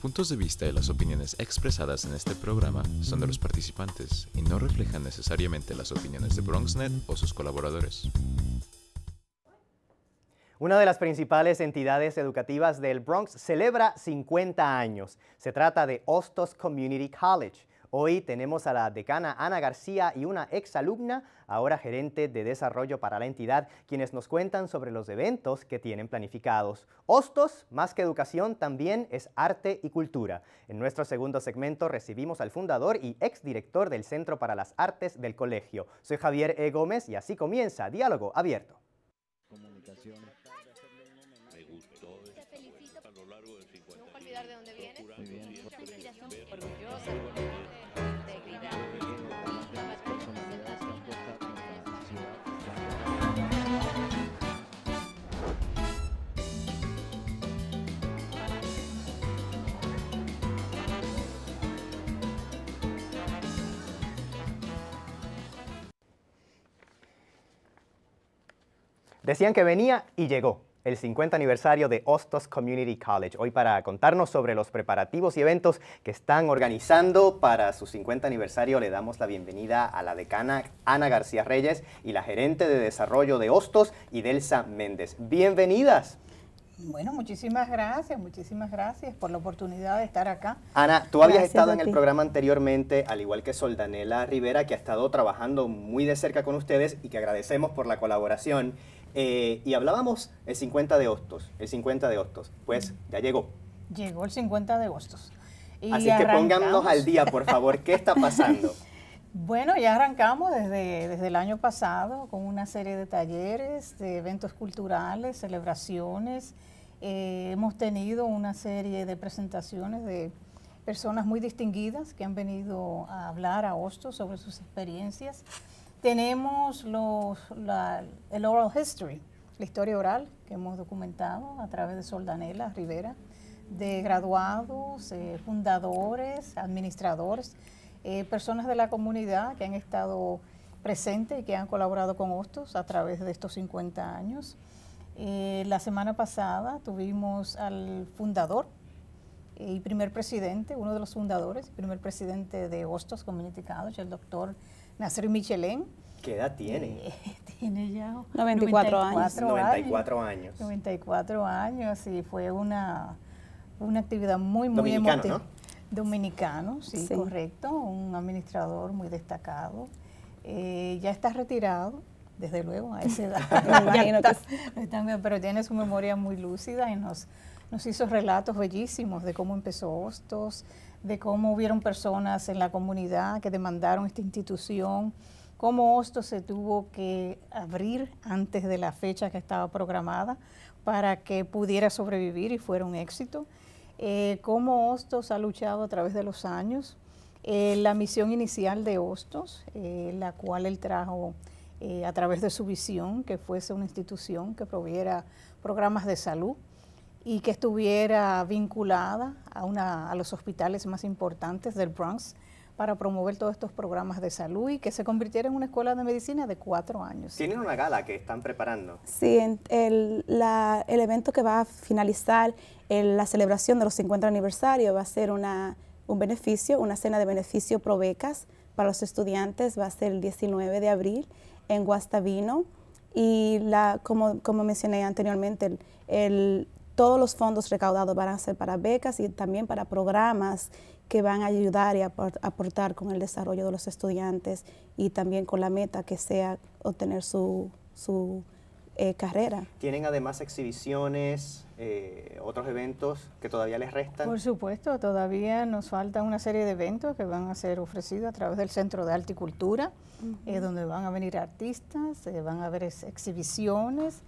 puntos de vista y las opiniones expresadas en este programa son de los participantes y no reflejan necesariamente las opiniones de BronxNet o sus colaboradores. Una de las principales entidades educativas del Bronx celebra 50 años. Se trata de Hostos Community College Hoy tenemos a la decana Ana García y una exalumna, ahora gerente de desarrollo para la entidad, quienes nos cuentan sobre los eventos que tienen planificados. Hostos, más que educación, también es arte y cultura. En nuestro segundo segmento recibimos al fundador y exdirector del Centro para las Artes del Colegio. Soy Javier E. Gómez y así comienza Diálogo Abierto. Comunicación. Me gustó. Te felicito. No olvidar de dónde Orgullosa. Decían que venía y llegó el 50 aniversario de Hostos Community College, hoy para contarnos sobre los preparativos y eventos que están organizando para su 50 aniversario. Le damos la bienvenida a la decana Ana García Reyes y la gerente de desarrollo de Hostos, Delsa Méndez. Bienvenidas. Bueno, muchísimas gracias, muchísimas gracias por la oportunidad de estar acá. Ana, tú habías estado en el programa anteriormente, al igual que Soldanela Rivera, que ha estado trabajando muy de cerca con ustedes y que agradecemos por la colaboración. Eh, y hablábamos el 50 de Hostos, el 50 de Hostos. Pues ya llegó. Llegó el 50 de Hostos. Así que pónganos al día, por favor, ¿qué está pasando? Bueno, ya arrancamos desde, desde el año pasado con una serie de talleres, de eventos culturales, celebraciones. Eh, hemos tenido una serie de presentaciones de personas muy distinguidas que han venido a hablar a Hostos sobre sus experiencias tenemos los, el oral history, la historia oral que hemos documentado a través de Soldanela Rivera, de graduados, eh, fundadores, administradores, eh, personas de la comunidad que han estado presentes y que han colaborado con Hostos a través de estos 50 años. Eh, la semana pasada tuvimos al fundador y primer presidente, uno de los fundadores, primer presidente de Hostos Community College, el doctor Nacer Michelin. ¿Qué edad tiene? Eh, tiene ya 94, años. 94 años. 94 años y fue una, una actividad muy, muy Dominicano, Dominicano, sí, correcto, un administrador muy destacado. Eh, ya está retirado, desde luego, a esa edad. está, pero tiene su memoria muy lúcida y nos, nos hizo relatos bellísimos de cómo empezó Hostos, de cómo hubieron personas en la comunidad que demandaron esta institución, cómo Hostos se tuvo que abrir antes de la fecha que estaba programada para que pudiera sobrevivir y fuera un éxito, eh, cómo Hostos ha luchado a través de los años, eh, la misión inicial de Hostos, eh, la cual él trajo a través de su visión, que fuese una institución que proviera programas de salud y que estuviera vinculada a, una, a los hospitales más importantes del Bronx para promover todos estos programas de salud y que se convirtiera en una escuela de medicina de cuatro años. Tienen una gala que están preparando. Sí, el, el evento que va a finalizar la celebración de los 50 aniversarios va a ser una, un beneficio, una cena de beneficio pro becas para los estudiantes, va a ser el 19 de abril en Guastavino. Y la, como, como mencioné anteriormente, el todos los fondos recaudados van a ser para becas y también para programas que van a ayudar y aportar con el desarrollo de los estudiantes y también con la meta que sea obtener su, eh, carrera. Tienen además exhibiciones, eh, otros eventos que todavía les restan. Por supuesto, todavía nos falta una serie de eventos que van a ser ofrecidos a través del Centro de Arte y Cultura, eh, donde van a venir artistas, van a haber exhibiciones,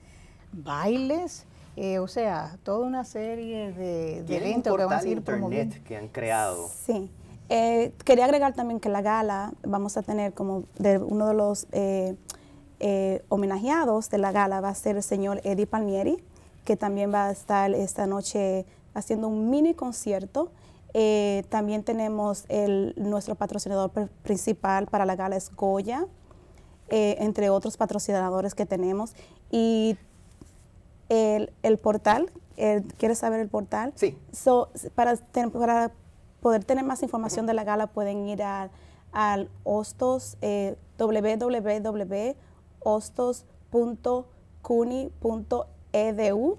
bailes. Eh, o sea, toda una serie de, de eventos que a internet que han creado. Sí. Eh, quería agregar también que la gala vamos a tener como de uno de los eh, homenajeados de la gala va a ser el señor Eddie Palmieri, que también va a estar esta noche haciendo un mini concierto. también tenemos el, nuestro patrocinador principal para la gala es Goya, entre otros patrocinadores que tenemos. Y el, portal. ¿Quieres saber el portal? Sí. para, para poder tener más información de la gala pueden ir al hostos, eh, www.hostos.cuni.edu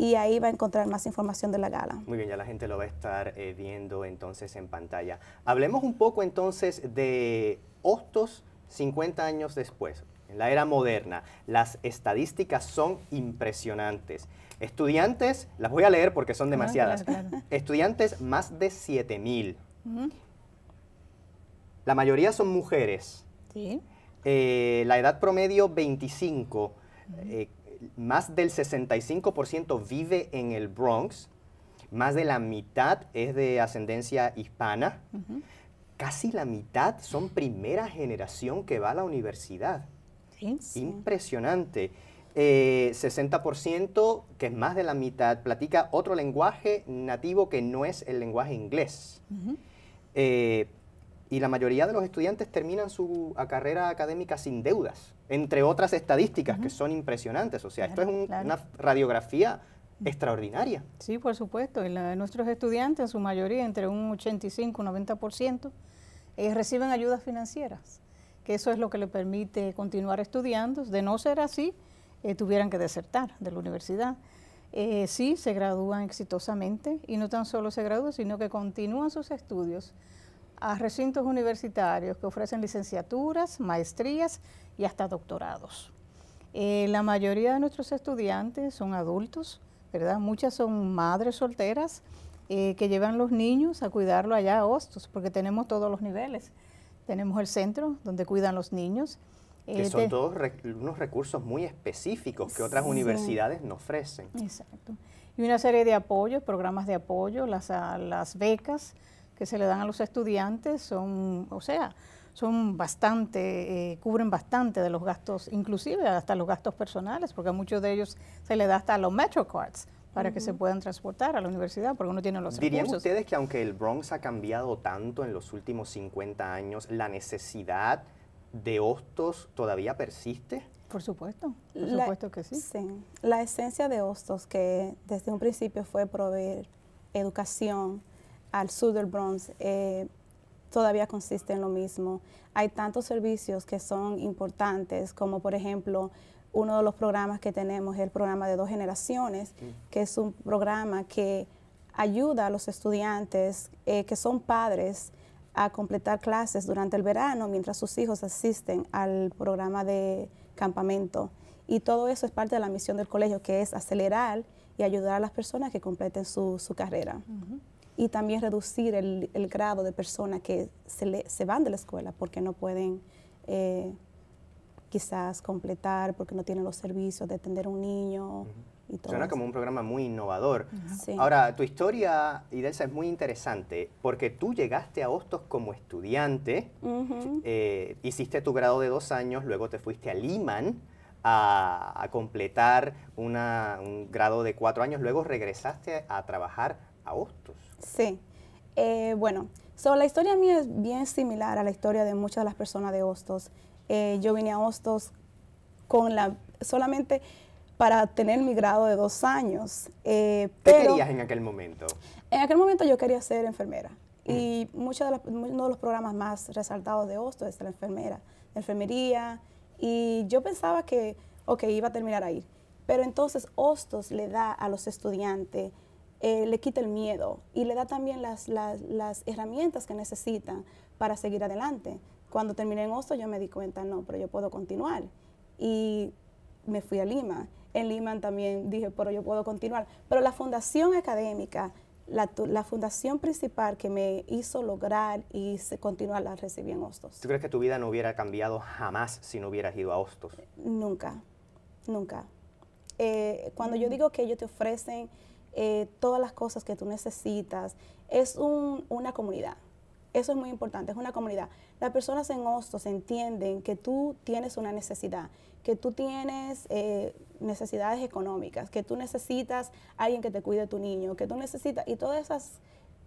y ahí va a encontrar más información de la gala. Muy bien, ya la gente lo va a estar eh, viendo entonces en pantalla. Hablemos un poco entonces de Hostos 50 años después en la era moderna. Las estadísticas son impresionantes. Estudiantes, las voy a leer porque son ah, demasiadas. Estudiantes, más de 7,000. La mayoría son mujeres. Eh, la edad promedio, 25. Eh, más del 65% vive en el Bronx. Más de la mitad es de ascendencia hispana. Casi la mitad son primera generación que va a la universidad. Impresionante. 60%, eh, que es más de la mitad, platica otro lenguaje nativo que no es el lenguaje inglés. Eh, y la mayoría de los estudiantes terminan su carrera académica sin deudas, entre otras estadísticas que son impresionantes. O sea, esto es una radiografía extraordinaria. Sí, por supuesto. nuestros estudiantes, en su mayoría, entre un 85 y 90%, eh, reciben ayudas financieras que eso es lo que le permite continuar estudiando. De no ser así, eh, tuvieran que desertar de la universidad. Eh, sí, se gradúan exitosamente y no tan solo se gradúan, sino que continúan sus estudios a recintos universitarios que ofrecen licenciaturas, maestrías y hasta doctorados. Eh, la mayoría de nuestros estudiantes son adultos, ¿verdad? Muchas son madres solteras que llevan los niños a cuidarlo allá a Hostos, porque tenemos todos los niveles tenemos el centro donde cuidan los niños. Que eh, son todos unos recursos muy específicos que otras universidades no ofrecen. Exacto. Y una serie de apoyos, programas de apoyo, las, ah, las becas que se le dan a los estudiantes son, o sea, son bastante, eh, cubren bastante de los gastos, inclusive hasta los gastos personales, porque a muchos de ellos se le da hasta los MetroCards, para que se puedan transportar a la universidad, porque uno tiene los ¿Dirían ustedes que aunque el Bronx ha cambiado tanto en los últimos 50 años, la necesidad de hostos todavía persiste? Por supuesto, por supuesto que sí. Sí, la esencia de hostos, que desde un principio fue proveer educación al sur del Bronx, eh, todavía consiste en lo mismo. Hay tantos servicios que son importantes, como por ejemplo uno de los programas que tenemos es el programa de dos generaciones, que es un programa que ayuda a los estudiantes eh, que son padres a completar clases durante el verano mientras sus hijos asisten al programa de campamento. Y todo eso es parte de la misión del colegio, que es acelerar y ayudar a las personas que completen su, carrera. Y también reducir el, grado de personas que se, se van de la escuela porque no pueden... Eh, quizás completar porque no tienen los servicios de atender un niño. y Suena como un programa muy innovador. Ahora, tu historia, Idelsa, es muy interesante porque tú llegaste a Hostos como estudiante, eh, hiciste tu grado de dos años, luego te fuiste a Liman a, completar un grado de cuatro años, luego regresaste a, trabajar a Hostos. Sí, eh, bueno, la historia mía es bien similar a la historia de muchas de las personas de Hostos. Eh, yo vine a Hostos con la, solamente para tener mi grado de dos años. Eh, ¿Qué querías en aquel momento? En aquel momento yo quería ser enfermera. Y mm. de los, uno de los programas más resaltados de Hostos es la enfermera, enfermería. Y yo pensaba que, ok, iba a terminar ahí. Pero entonces Hostos le da a los estudiantes eh, le quita el miedo y le da también las, herramientas que necesitan para seguir adelante. Cuando terminé en Hostos, yo me di cuenta, no, pero yo puedo continuar. Y me fui a Lima. En Lima también dije, pero yo puedo continuar. Pero la fundación académica, la, fundación principal que me hizo lograr y continuar la recibí en Hostos. ¿Tú crees que tu vida no hubiera cambiado jamás si no hubieras ido a Hostos? Nunca, nunca. Eh, cuando yo digo que ellos te ofrecen eh, todas las cosas que tú necesitas, es una comunidad. Eso es muy importante, es una comunidad las personas en hostos entienden que tú tienes una necesidad, que tú tienes eh, necesidades económicas, que tú necesitas alguien que te cuide tu niño, que tú necesitas, y todas esas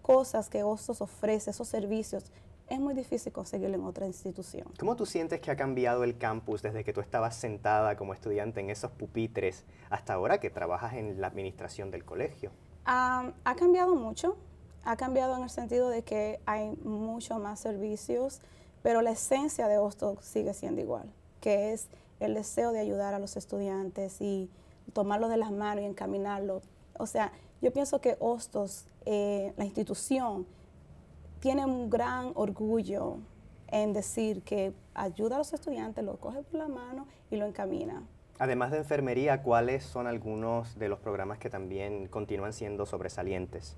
cosas que hostos ofrece, esos servicios, es muy difícil conseguirlo en otra institución. ¿Cómo tú sientes que ha cambiado el campus desde que tú estabas sentada como estudiante en esos pupitres hasta ahora que trabajas en la administración del colegio? ha cambiado mucho, ha cambiado en el sentido de que hay mucho más servicios, pero la esencia de Ostos sigue siendo igual, que es el deseo de ayudar a los estudiantes y tomarlos de las manos y encaminarlos. O sea, yo pienso que Hostos, eh, la institución, tiene un gran orgullo en decir que ayuda a los estudiantes, lo coge por la mano y lo encamina. Además de enfermería, ¿cuáles son algunos de los programas que también continúan siendo sobresalientes?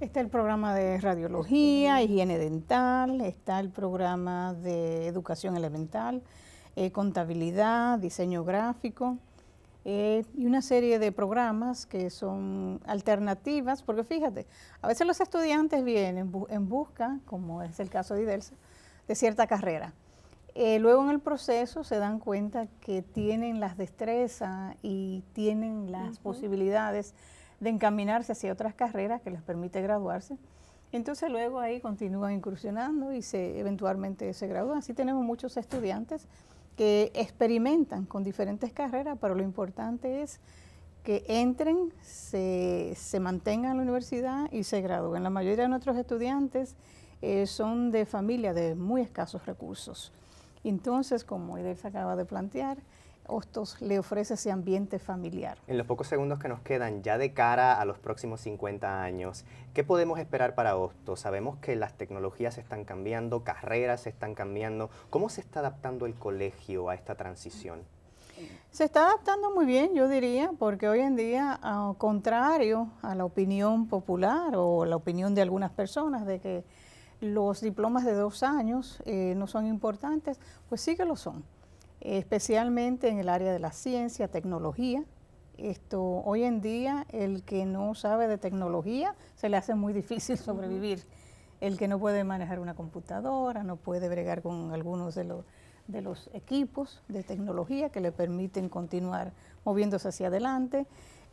Está el programa de radiología, higiene dental, está el programa de educación elemental, eh, contabilidad, diseño gráfico eh, y una serie de programas que son alternativas, porque fíjate, a veces los estudiantes vienen en busca, como es el caso de Idelsa, de cierta carrera. Eh, luego en el proceso se dan cuenta que tienen las destrezas y tienen las posibilidades de encaminarse hacia otras carreras que les permite graduarse. Entonces luego ahí continúan incursionando y se, eventualmente se gradúan. Así tenemos muchos estudiantes que experimentan con diferentes carreras, pero lo importante es que entren, se, mantengan en la universidad y se gradúen. La mayoría de nuestros estudiantes eh, son de familia de muy escasos recursos. Entonces, como se acaba de plantear, Hostos le ofrece ese ambiente familiar. En los pocos segundos que nos quedan, ya de cara a los próximos 50 años, ¿qué podemos esperar para Hostos? Sabemos que las tecnologías están cambiando, carreras están cambiando. ¿Cómo se está adaptando el colegio a esta transición? Se está adaptando muy bien, yo diría, porque hoy en día, contrario a la opinión popular o la opinión de algunas personas de que los diplomas de dos años eh, no son importantes, pues sí que lo son especialmente en el área de la ciencia, tecnología. Esto, hoy en día el que no sabe de tecnología se le hace muy difícil sobrevivir. El que no puede manejar una computadora, no puede bregar con algunos de los, de los equipos de tecnología que le permiten continuar moviéndose hacia adelante.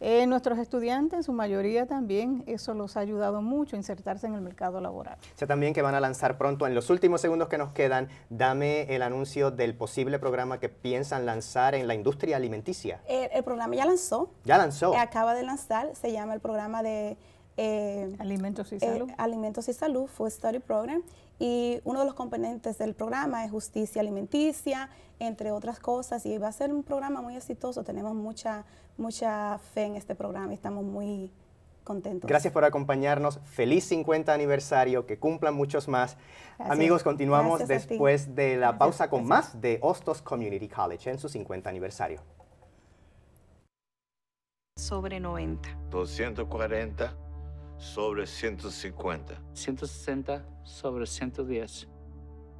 Eh, nuestros estudiantes, en su mayoría también, eso los ha ayudado mucho a insertarse en el mercado laboral. Sé también que van a lanzar pronto, en los últimos segundos que nos quedan, dame el anuncio del posible programa que piensan lanzar en la industria alimenticia. Eh, el programa ya lanzó. Ya lanzó. acaba de lanzar, se llama el programa de eh, alimentos y eh, salud. alimentos y salud, fue Study Program. Y uno de los componentes del programa es justicia alimenticia, entre otras cosas. Y va a ser un programa muy exitoso. Tenemos mucha, mucha fe en este programa y estamos muy contentos. Gracias por acompañarnos. Feliz 50 aniversario, que cumplan muchos más. Amigos, continuamos después de la pausa con más de Hostos Community College en su 50 aniversario. Sobre 90. 240 sobre 150. 160 sobre 110.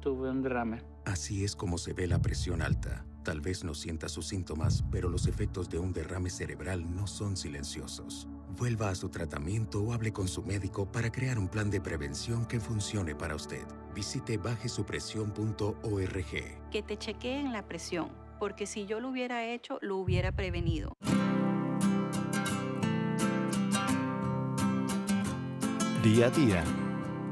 Tuve un derrame. Así es como se ve la presión alta. Tal vez no sienta sus síntomas, pero los efectos de un derrame cerebral no son silenciosos. Vuelva a su tratamiento o hable con su médico para crear un plan de prevención que funcione para usted. Visite bajesupresión.org. Que te chequeen la presión, porque si yo lo hubiera hecho, lo hubiera prevenido. Día a día,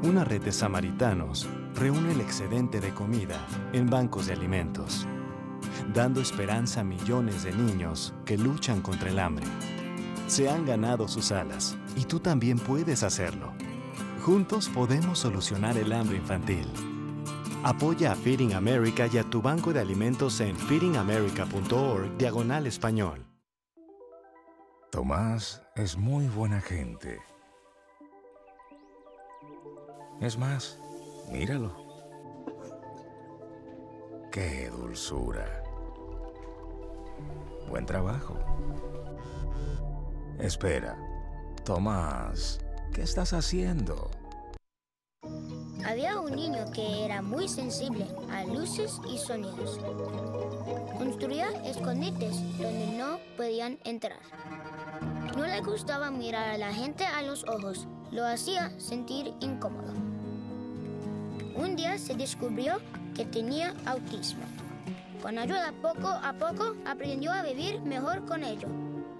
una red de samaritanos reúne el excedente de comida en bancos de alimentos, dando esperanza a millones de niños que luchan contra el hambre. Se han ganado sus alas y tú también puedes hacerlo. Juntos podemos solucionar el hambre infantil. Apoya a Feeding America y a tu banco de alimentos en feedingamerica.org diagonal español. Tomás es muy buena gente es más, míralo. ¡Qué dulzura! Buen trabajo. Espera, Tomás, ¿qué estás haciendo? Había un niño que era muy sensible a luces y sonidos. Construía escondites donde no podían entrar. No le gustaba mirar a la gente a los ojos, lo hacía sentir incómodo un día se descubrió que tenía autismo. Con ayuda poco a poco aprendió a vivir mejor con ello.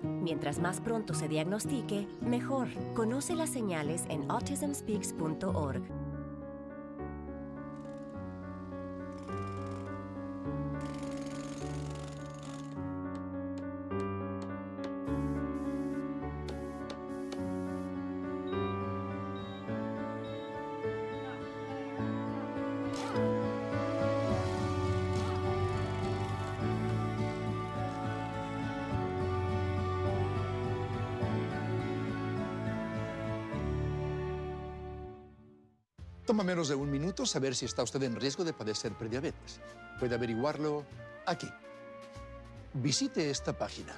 Mientras más pronto se diagnostique, mejor. Conoce las señales en autismspeaks.org. Toma menos de un minuto saber si está usted en riesgo de padecer prediabetes. Puede averiguarlo aquí. Visite esta página.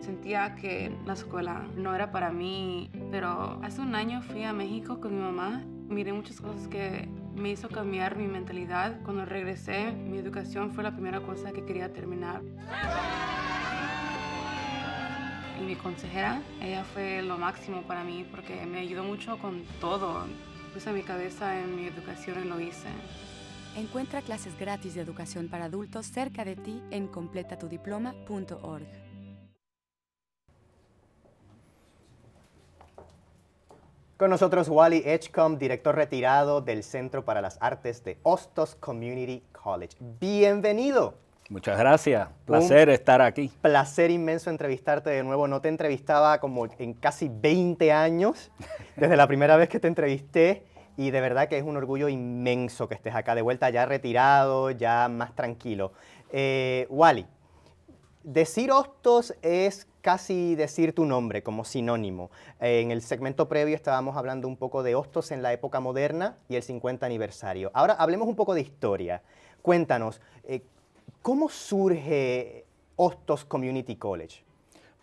Sentía que la escuela no era para mí, pero hace un año fui a México con mi mamá. Miré muchas cosas que me hizo cambiar mi mentalidad. Cuando regresé, mi educación fue la primera cosa que quería terminar mi consejera, ella fue lo máximo para mí porque me ayudó mucho con todo. Puse mi cabeza en mi educación y lo hice. Encuentra clases gratis de educación para adultos cerca de ti en completatudiploma.org. Con nosotros Wally Edgecombe, director retirado del Centro para las Artes de Hostos Community College. Bienvenido. Muchas gracias. Placer estar aquí. Placer inmenso entrevistarte de nuevo. No te entrevistaba como en casi 20 años, desde la primera vez que te entrevisté. Y de verdad que es un orgullo inmenso que estés acá de vuelta, ya retirado, ya más tranquilo. Eh, Wally, decir hostos es casi decir tu nombre como sinónimo. Eh, en el segmento previo estábamos hablando un poco de hostos en la época moderna y el 50 aniversario. Ahora hablemos un poco de historia. Cuéntanos, eh, ¿Cómo surge Hostos Community College?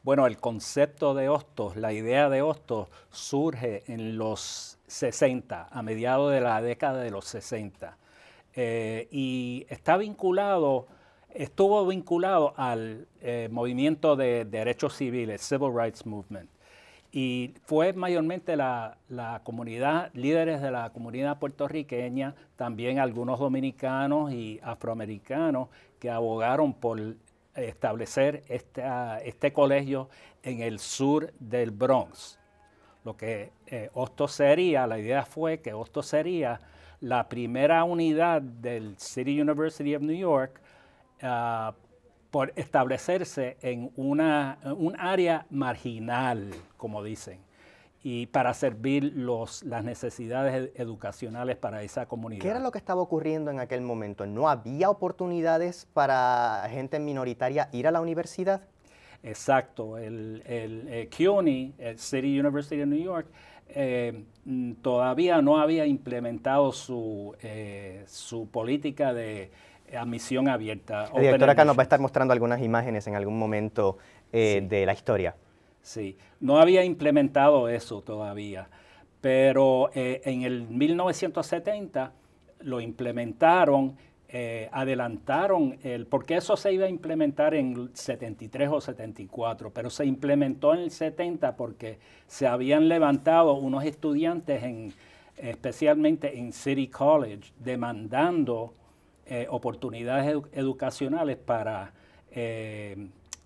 Bueno, el concepto de Hostos, la idea de Hostos surge en los 60, a mediados de la década de los 60. Eh, y está vinculado, estuvo vinculado al eh, movimiento de derechos civiles, Civil Rights Movement. Y fue mayormente la, comunidad, líderes de la comunidad puertorriqueña, también algunos dominicanos y afroamericanos que abogaron por establecer este colegio en el sur del Bronx. Lo que eh, sería, la idea fue que Hosto sería la primera unidad del City University of New York ah, por establecerse en una, un área marginal, como dicen y para servir las necesidades educacionales para esa comunidad. ¿Qué era lo que estaba ocurriendo en aquel momento? ¿No había oportunidades para gente minoritaria ir a la universidad? Exacto. El, eh, CUNY, City University of New York, eh, mm, todavía no había implementado su, eh, política de admisión abierta. El directora acá nos va a estar mostrando algunas imágenes en algún momento de la historia. Sí, no había implementado eso todavía, pero eh, en el 1970 lo implementaron, eh, adelantaron el, porque eso se iba a implementar en 73 o 74, pero se implementó en el 70 porque se habían levantado unos estudiantes en, especialmente en City College, demandando eh, oportunidades educacionales para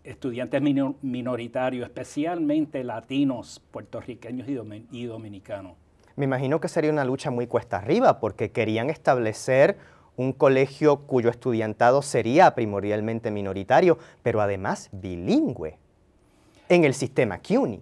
estudiantes minoritarios, especialmente latinos, puertorriqueños y, dominicanos. Me imagino que sería una lucha muy cuesta arriba porque querían establecer un colegio cuyo estudiantado sería primordialmente minoritario, pero además bilingüe en el sistema CUNY.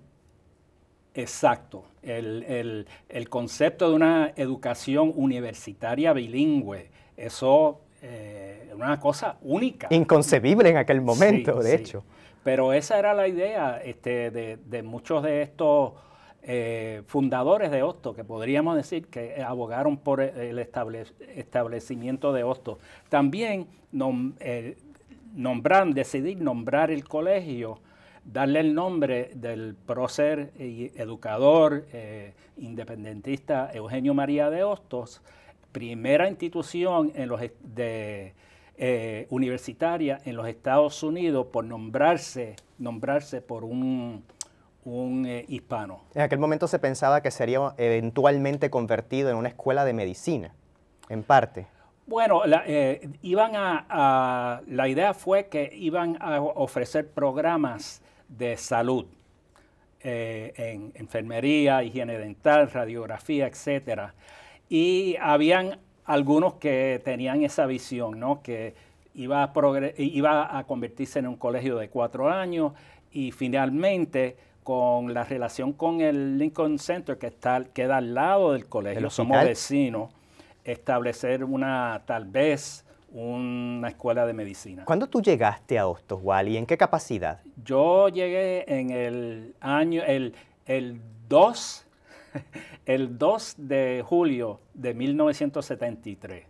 Exacto. El, concepto de una educación universitaria bilingüe, eso eh, una cosa única. Inconcebible en aquel momento, de hecho. Pero esa era la idea este, de, muchos de estos eh, fundadores de Osto que podríamos decir que abogaron por el establecimiento de Osto También nombran, decidir nombrar el colegio, darle el nombre del prócer y educador eh, independentista Eugenio María de Hostos, primera institución en los de eh, universitaria en los Estados Unidos por nombrarse, nombrarse por un, un eh, hispano. En aquel momento se pensaba que sería eventualmente convertido en una escuela de medicina, en parte. Bueno, la, eh, iban a, la idea fue que iban a ofrecer programas de salud en enfermería, higiene dental, radiografía, etcétera. Y habían algunos que tenían esa visión, que iba a, iba a convertirse en un colegio de cuatro años y finalmente con la relación con el Lincoln Center que está, queda al lado del colegio, somos vecinos, establecer una, tal vez, una escuela de medicina. ¿Cuándo tú llegaste a Ostoswal y en qué capacidad? Yo llegué en el año, el, el 2 el 2 de julio de 1973,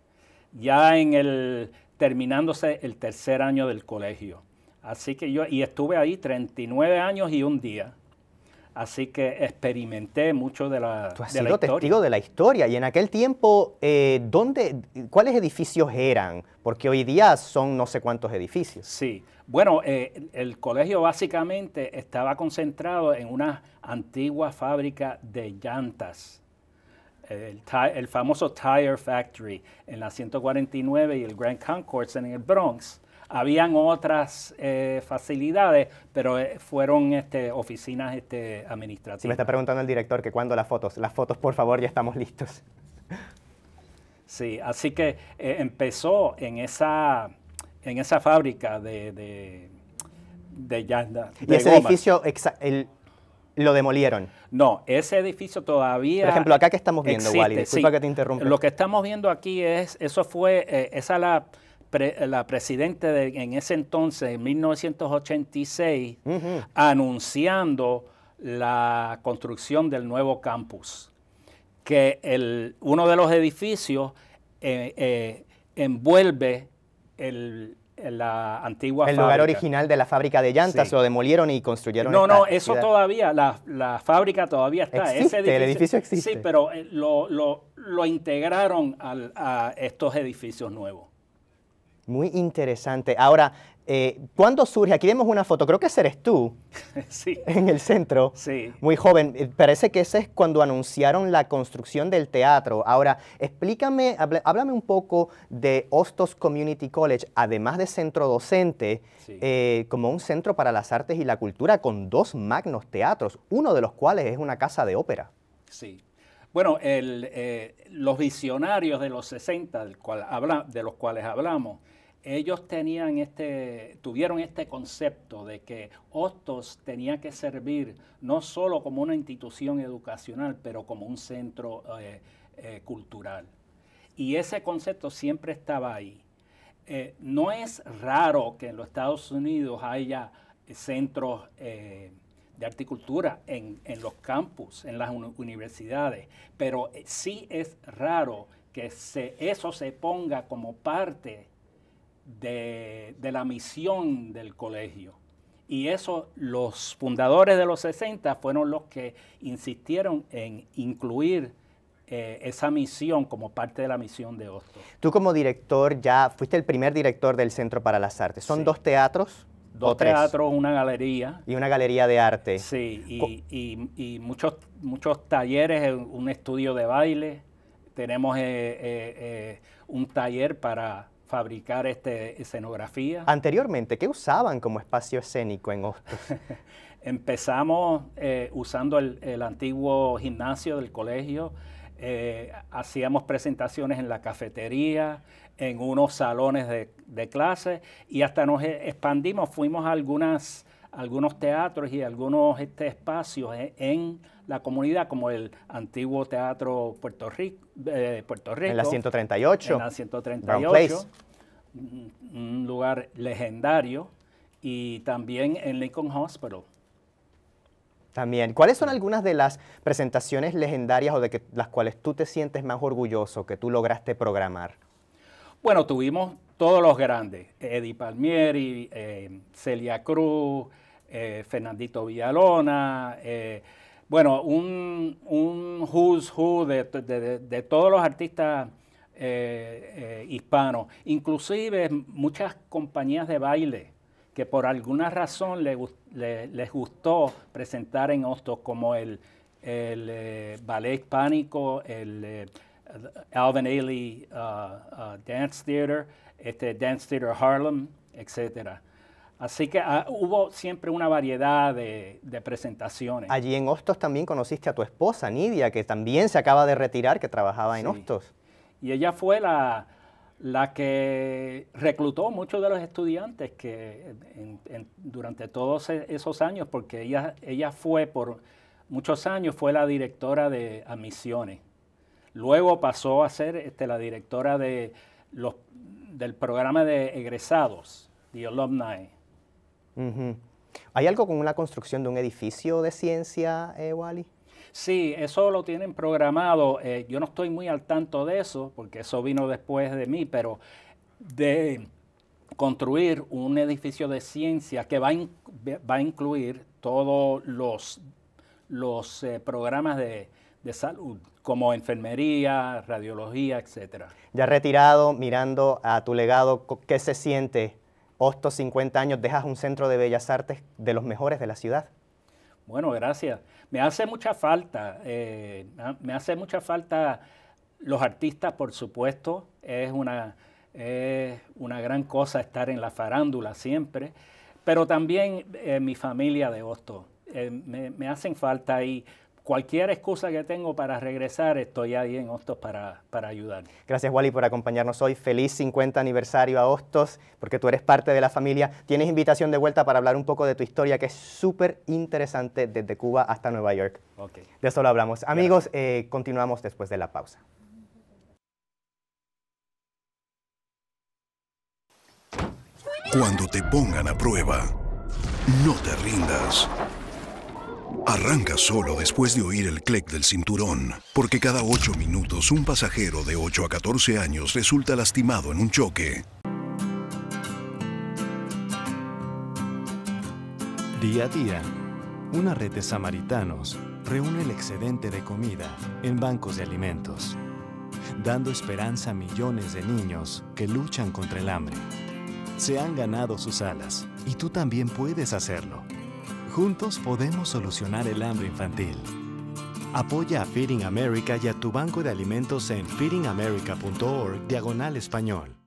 ya en terminándose el tercer año del colegio. Así que yo, y estuve ahí 39 años y un día. Así que experimenté mucho de la, Tú has sido historia. testigo de la historia. Y en aquel tiempo, eh, ¿cuáles edificios eran? Porque hoy día son no sé cuántos edificios. Sí. Bueno, eh, el colegio básicamente estaba concentrado en una antigua fábrica de llantas. El, el famoso Tire Factory en la 149 y el Grand Concourse en el Bronx. Habían otras eh, facilidades, pero eh, fueron este, oficinas este, administrativas. me está preguntando el director que cuándo las fotos. Las fotos, por favor, ya estamos listos. Sí, así que eh, empezó en esa, en esa fábrica de, de, yanda, Y ese edificio, el, lo demolieron. No, ese edificio todavía. Por ejemplo, acá que estamos viendo, Wally, disculpa que te interrumpa. Lo que estamos viendo aquí es, eso fue, esa la la presidenta en ese entonces, en 1986, anunciando la construcción del nuevo campus, que el, uno de los edificios eh, eh, envuelve el, la antigua fábrica. El lugar original de la fábrica de llantas lo demolieron y construyeron. No, no, eso todavía, la, la, fábrica todavía está. Ese edificio, el edificio existe. Sí, pero eh, lo, lo, lo integraron a estos edificios nuevos. Muy interesante. Ahora, eh, ¿cuándo surge? Aquí vemos una foto, creo que eres tú. En el centro. Sí. Muy joven. Eh, parece que ese es cuando anunciaron la construcción del teatro. Ahora, explícame, háblame un poco de Hostos Community College, además de centro docente, eh, como un centro para las artes y la cultura con dos magnos teatros, uno de los cuales es una casa de ópera. Sí. Bueno, el, los visionarios de los 60, del cual habla, de los cuales hablamos, ellos tenían este, tuvieron este concepto de que Hostos tenía que servir no solo como una institución educacional, pero como un centro eh, eh, cultural. Y ese concepto siempre estaba ahí. Eh, no es raro que en los Estados Unidos haya centros de articultura en, en, los campus, en las universidades, pero sí es raro que eso se ponga como parte de, la misión del colegio. Y eso, los fundadores de los 60 fueron los que insistieron en incluir eh, esa misión como parte de la misión de Ostro. Tú como director ya fuiste el primer director del Centro para las Artes. ¿Son dos teatros? Dos teatros, una galería. Y una galería de arte. Sí, y, muchos, muchos talleres, un estudio de baile. Tenemos eh, eh, un taller para fabricar este, escenografía. Anteriormente, ¿qué usaban como espacio escénico en Hostos? Empezamos eh, usando el, antiguo gimnasio del colegio, eh, hacíamos presentaciones en la cafetería, en unos salones de, de clase y hasta nos expandimos, fuimos a algunas algunos teatros y algunos este, espacios e-, en, la comunidad, como el antiguo Teatro Puerto Rico. Eh, en la 138. En la 138. Un lugar legendario. Y también en Lincoln Hospital. También. ¿Cuáles son algunas de las presentaciones legendarias o de las cuales tú te sientes más orgulloso que tú lograste programar? Bueno, tuvimos todos los grandes. Eddie Palmieri, eh, Celia Cruz, eh, Fernandito Villalona, eh, bueno, un, un, who's who de, todos los artistas eh, hispanos, inclusive muchas compañías de baile que por alguna razón les gustó presentar en Hostos como el, ballet hispánico, el Alvin Ailey uh, uh, Dance Theater, este, Dance Theater Harlem, etcétera. Así que ah, hubo siempre una variedad de, presentaciones. Allí en Hostos también conociste a tu esposa, Nidia, que también se acaba de retirar, que trabajaba en Hostos. Y ella fue la, que reclutó muchos de los estudiantes que durante todos e, esos años, porque ella, ella fue por muchos años, fue la directora de admisiones. Luego pasó a ser este, la directora de los, del programa de egresados, de alumni. ¿Hay algo con la construcción de un edificio de ciencia, eh, Wally? Sí, eso lo tienen programado. Eh, yo no estoy muy al tanto de eso, porque eso vino después de mí, pero de construir un edificio de ciencia que va a, incluir todos los, los eh, programas de, de salud, como enfermería, radiología, etcétera. Ya retirado, mirando a tu legado, ¿qué se siente Hostos 50 años, dejas un centro de bellas artes de los mejores de la ciudad. Bueno, gracias. Me hace mucha falta, eh, ah, me hace mucha falta los artistas, por supuesto. Es una, una gran cosa estar en la farándula siempre, pero también eh, mi familia de Hostos. Eh, me, me, hacen falta ahí cualquier excusa que tengo para regresar, estoy ahí en Hostos para, para ayudar. Gracias, Wally, por acompañarnos hoy. Feliz 50 aniversario a Hostos, porque tú eres parte de la familia. Tienes invitación de vuelta para hablar un poco de tu historia, que es súper interesante desde Cuba hasta Nueva York. De eso lo hablamos. Amigos, eh, continuamos después de la pausa. Cuando te pongan a prueba, no te rindas Arranca solo después de oír el clic del cinturón, porque cada 8 minutos un pasajero de 8 a 14 años resulta lastimado en un choque. Día a día, una red de samaritanos reúne el excedente de comida en bancos de alimentos, dando esperanza a millones de niños que luchan contra el hambre. Se han ganado sus alas y tú también puedes hacerlo. Juntos podemos solucionar el hambre infantil. Apoya a Feeding America y a tu banco de alimentos en feedingamerica.org diagonal español.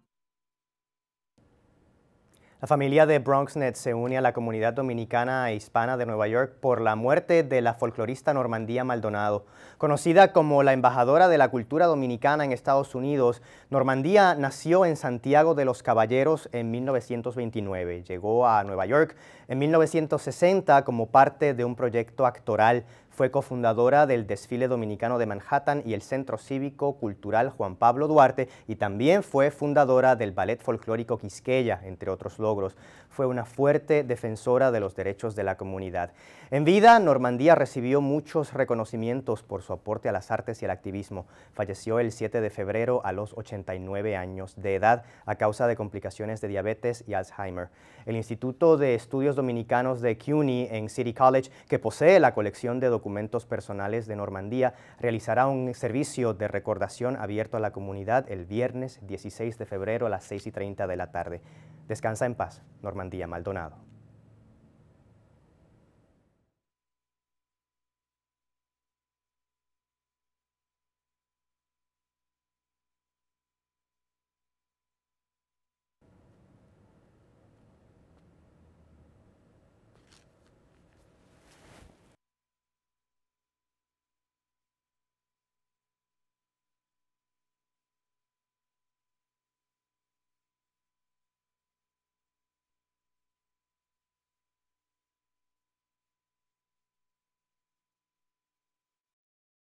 La familia de BronxNet se une a la comunidad dominicana e hispana de Nueva York por la muerte de la folclorista Normandía Maldonado. Conocida como la embajadora de la cultura dominicana en Estados Unidos, Normandía nació en Santiago de los Caballeros en 1929. Llegó a Nueva York en 1960 como parte de un proyecto actoral fue cofundadora del Desfile Dominicano de Manhattan y el Centro Cívico Cultural Juan Pablo Duarte y también fue fundadora del Ballet Folclórico Quisqueya, entre otros logros fue una fuerte defensora de los derechos de la comunidad. En vida, Normandía recibió muchos reconocimientos por su aporte a las artes y al activismo. Falleció el 7 de febrero a los 89 años de edad a causa de complicaciones de diabetes y Alzheimer. El Instituto de Estudios Dominicanos de CUNY en City College, que posee la colección de documentos personales de Normandía, realizará un servicio de recordación abierto a la comunidad el viernes 16 de febrero a las 6 y 30 de la tarde. Descansa en paz, Normandía Maldonado.